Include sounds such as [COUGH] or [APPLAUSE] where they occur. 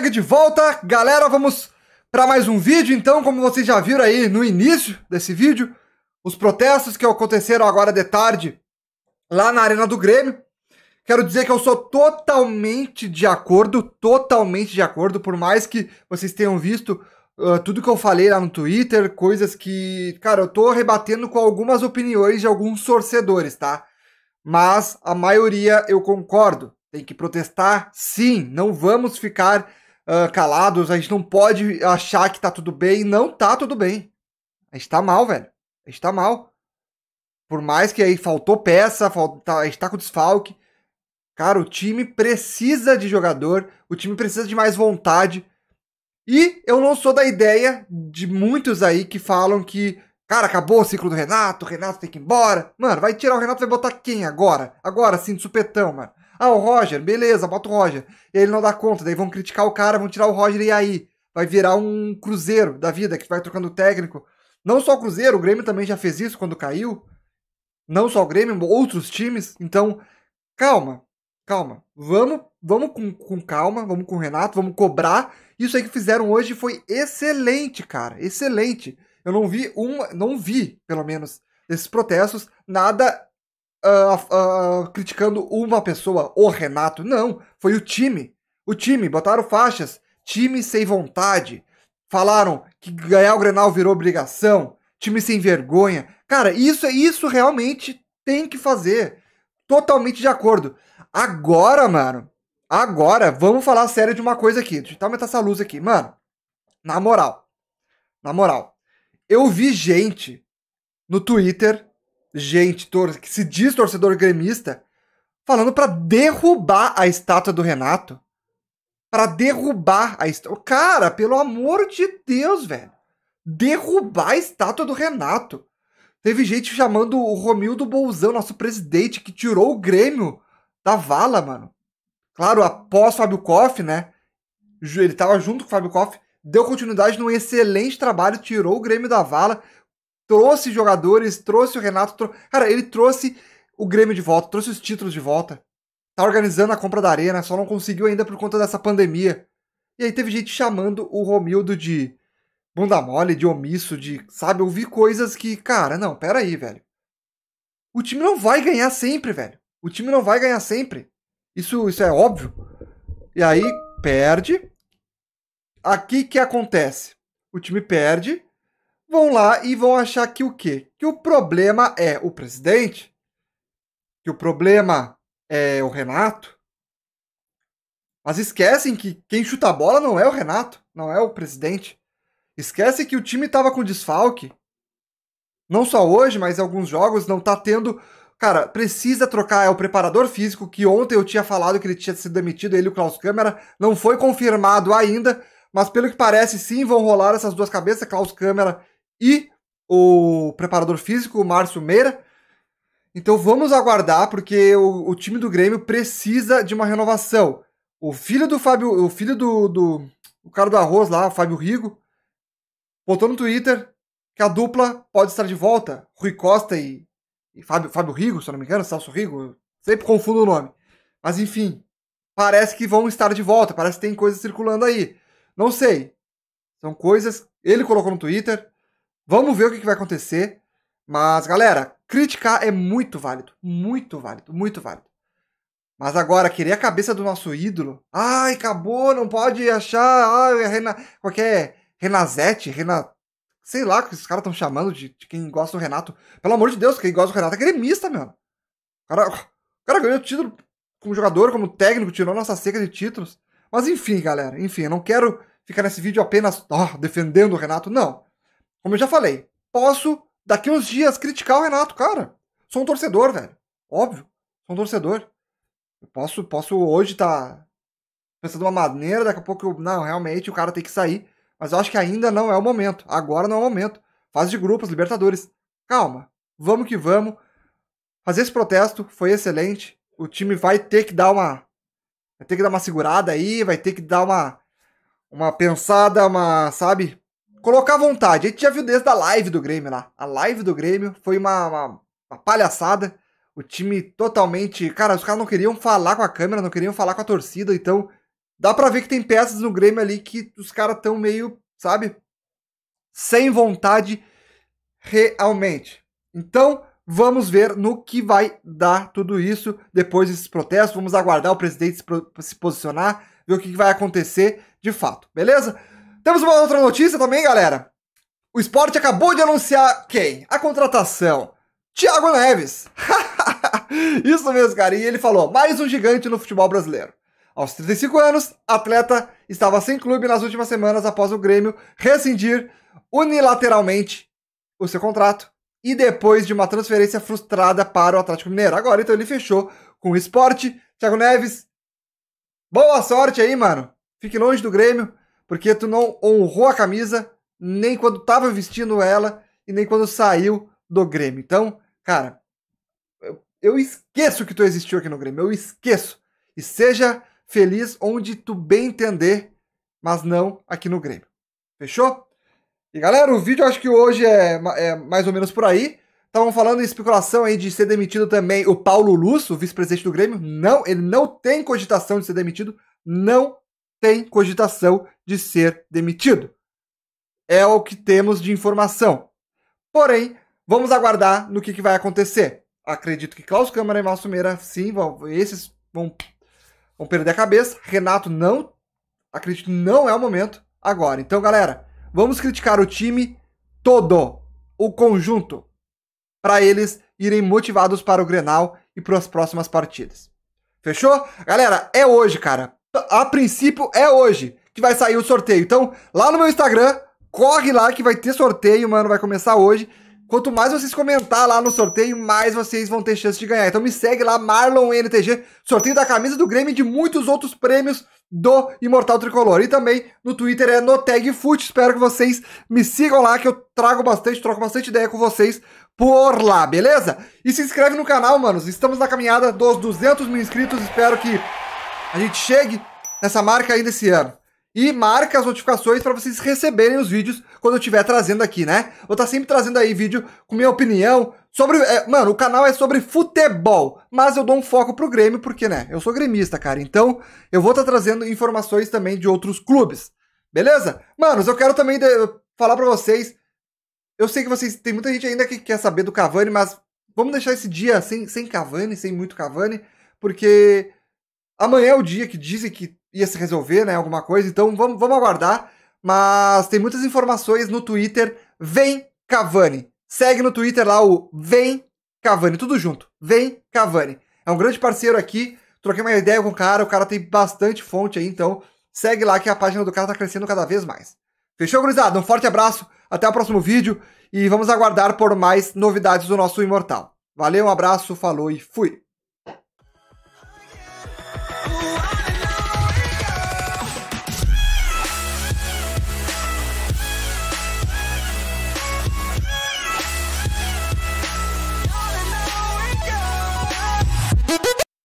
Lag de volta. Galera, vamos para mais um vídeo. Então, como vocês já viram aí no início desse vídeo, os protestos que aconteceram agora de tarde lá na Arena do Grêmio. Quero dizer que eu sou totalmente de acordo, totalmente de acordo, por mais que vocês tenham visto uh, tudo que eu falei lá no Twitter, coisas que, cara, eu tô rebatendo com algumas opiniões de alguns torcedores, tá? Mas a maioria eu concordo. Tem que protestar, sim. Não vamos ficar uh, calados, a gente não pode achar que tá tudo bem. Não tá tudo bem. A gente tá mal, velho. A gente tá mal. Por mais que aí faltou peça, falta, tá, a gente tá com desfalque. Cara, o time precisa de jogador, o time precisa de mais vontade. E eu não sou da ideia de muitos aí que falam que, cara, acabou o ciclo do Renato, o Renato tem que ir embora. Mano, vai tirar o Renato vai botar quem agora? Agora, sim, de supetão, mano. Ah, o Roger, beleza, bota o Roger. Ele não dá conta, daí vão criticar o cara, vão tirar o Roger e aí? Vai virar um cruzeiro da vida que vai trocando técnico. Não só o Cruzeiro, o Grêmio também já fez isso quando caiu. Não só o Grêmio, outros times. Então, calma, calma. Vamos, vamos com, com calma, vamos com o Renato, vamos cobrar. Isso aí que fizeram hoje foi excelente, cara. Excelente. Eu não vi uma, não vi, pelo menos, esses protestos, nada uh, uh, criticando uma pessoa, o Renato. Não, foi o time. O time, botaram faixas. Time sem vontade. Falaram que ganhar o Grenal virou obrigação. Time sem vergonha. Cara, isso é isso realmente tem que fazer. Totalmente de acordo. Agora, mano. Agora, vamos falar sério de uma coisa aqui. Deixa eu aumentar essa luz aqui. Mano, na moral. Na moral. Eu vi gente no Twitter gente que se diz torcedor gremista falando para derrubar a estátua do Renato. para derrubar a estátua. Cara, pelo amor de Deus, velho. Derrubar a estátua do Renato. Teve gente chamando o Romildo Bolzão, nosso presidente, que tirou o Grêmio da vala, mano. Claro, após Fábio Koff, né? Ele tava junto com o Fábio Koff, deu continuidade num excelente trabalho, tirou o Grêmio da vala trouxe jogadores, trouxe o Renato. Trou... Cara, ele trouxe o Grêmio de volta, trouxe os títulos de volta. Tá organizando a compra da Arena, só não conseguiu ainda por conta dessa pandemia. E aí teve gente chamando o Romildo de bunda mole, de omisso, de. Sabe, ouvir coisas que. Cara, não, pera aí, velho. O time não vai ganhar sempre, velho. O time não vai ganhar sempre. Isso, isso é óbvio. E aí, perde. Aqui que acontece? O time perde, vão lá e vão achar que o quê? Que o problema é o presidente, que o problema é o Renato. Mas esquecem que quem chuta a bola não é o Renato, não é o presidente. esquecem que o time estava com desfalque. Não só hoje, mas em alguns jogos não está tendo. Cara, precisa trocar. É o preparador físico que ontem eu tinha falado que ele tinha sido demitido, ele e o Klaus Câmara. Não foi confirmado ainda, mas pelo que parece, sim, vão rolar essas duas cabeças, Klaus Câmara e o preparador físico, o Márcio Meira. Então vamos aguardar, porque o, o, time do Grêmio precisa de uma renovação. O filho do Fábio, o filho do, do o cara do arroz lá, Fábio Rigo, botou no Twitter que a dupla pode estar de volta. Rui Costa e, e Fábio, Fábio Rigo, se eu não me engano, Celso Rigo, sempre confundo o nome. Mas enfim, parece que vão estar de volta, parece que tem coisa circulando aí. Não sei. São coisas. Ele colocou no Twitter. Vamos ver o que, que vai acontecer. Mas, galera, criticar é muito válido. Muito válido, muito válido. Mas agora, querer a cabeça do nosso ídolo. Ai, acabou, não pode achar. Ai, Rena, qualquer é? Renazete, Rena. Sei lá que os caras estão chamando de, de, quem gosta do Renato. Pelo amor de Deus, quem gosta do Renato é gremista, meu. O cara, o cara ganhou título como jogador, como técnico, tirou nossa seca de títulos. Mas enfim, galera, enfim, eu não quero ficar nesse vídeo apenas oh, defendendo o Renato, não. Como eu já falei, posso daqui uns dias criticar o Renato, cara. Sou um torcedor, velho. Óbvio, sou um torcedor. Eu posso, posso hoje estar tá pensando uma maneira, daqui a pouco, eu, não, realmente o cara tem que sair. Mas eu acho que ainda não é o momento. Agora não é o momento. Fase de grupos, Libertadores. Calma, vamos que vamos. Fazer esse protesto foi excelente. O time vai ter que dar uma. Vai ter que dar uma segurada aí, vai ter que dar uma. Uma pensada, uma. Sabe? Colocar à vontade. A gente já viu desde a live do Grêmio lá. A live do Grêmio foi uma, uma, uma palhaçada. O time totalmente. Cara, os caras não queriam falar com a câmera, não queriam falar com a torcida. Então, dá pra ver que tem peças no Grêmio ali que os caras estão meio, sabe? Sem vontade realmente. Então, vamos ver no que vai dar tudo isso depois desses protestos. Vamos aguardar o presidente se, se posicionar, ver o que vai acontecer de fato, beleza? Temos uma outra notícia também, galera. O esporte acabou de anunciar quem? A contratação. Thiago Neves. [LAUGHS] Isso mesmo, cara. E ele falou: mais um gigante no futebol brasileiro. Aos 35 anos, atleta estava sem clube nas últimas semanas após o Grêmio rescindir unilateralmente o seu contrato e depois de uma transferência frustrada para o Atlético Mineiro. Agora, então, ele fechou com o esporte. Thiago Neves, boa sorte aí, mano. Fique longe do Grêmio porque tu não honrou a camisa nem quando estava vestindo ela e nem quando saiu do Grêmio. Então, cara, eu, eu esqueço que tu existiu aqui no Grêmio, eu esqueço. E seja feliz onde tu bem entender, mas não aqui no Grêmio. Fechou? E galera, o vídeo acho que hoje é, é mais ou menos por aí. Estavam falando em especulação aí de ser demitido também o Paulo Lúcio, vice-presidente do Grêmio. Não, ele não tem cogitação de ser demitido. Não tem cogitação de ser demitido. É o que temos de informação. Porém, vamos aguardar no que, que vai acontecer. Acredito que Klaus Câmara e Márcio Meira, sim, vão, esses vão, vão perder a cabeça. Renato não, acredito não é o momento agora. Então, galera, vamos criticar o time todo, o conjunto, para eles irem motivados para o Grenal e para as próximas partidas. Fechou? Galera, é hoje, cara a princípio é hoje que vai sair o sorteio. Então, lá no meu Instagram, corre lá que vai ter sorteio, mano, vai começar hoje. Quanto mais vocês comentar lá no sorteio, mais vocês vão ter chance de ganhar. Então me segue lá, Marlon NTG, sorteio da camisa do Grêmio e de muitos outros prêmios do Imortal Tricolor. E também no Twitter é no tag Espero que vocês me sigam lá, que eu trago bastante, troco bastante ideia com vocês por lá, beleza? E se inscreve no canal, manos. Estamos na caminhada dos 200 mil inscritos. Espero que a gente chegue nessa marca ainda esse ano. E marca as notificações para vocês receberem os vídeos quando eu estiver trazendo aqui, né? Vou estar tá sempre trazendo aí vídeo com minha opinião sobre. É, mano, o canal é sobre futebol, mas eu dou um foco pro Grêmio, porque, né? Eu sou gremista, cara. Então eu vou estar tá trazendo informações também de outros clubes. Beleza? Manos, eu quero também de, falar para vocês. Eu sei que vocês. Tem muita gente ainda que quer saber do Cavani, mas vamos deixar esse dia sem, sem Cavani, sem muito Cavani, porque Amanhã é o dia que dizem que ia se resolver, né? Alguma coisa, então vamos, vamos aguardar. Mas tem muitas informações no Twitter. Vem Cavani. Segue no Twitter lá o Vem Cavani, tudo junto. Vem Cavani. É um grande parceiro aqui. Troquei uma ideia com o cara, o cara tem bastante fonte aí, então segue lá que a página do cara tá crescendo cada vez mais. Fechou, gurizada? Um forte abraço, até o próximo vídeo e vamos aguardar por mais novidades do nosso Imortal. Valeu, um abraço, falou e fui!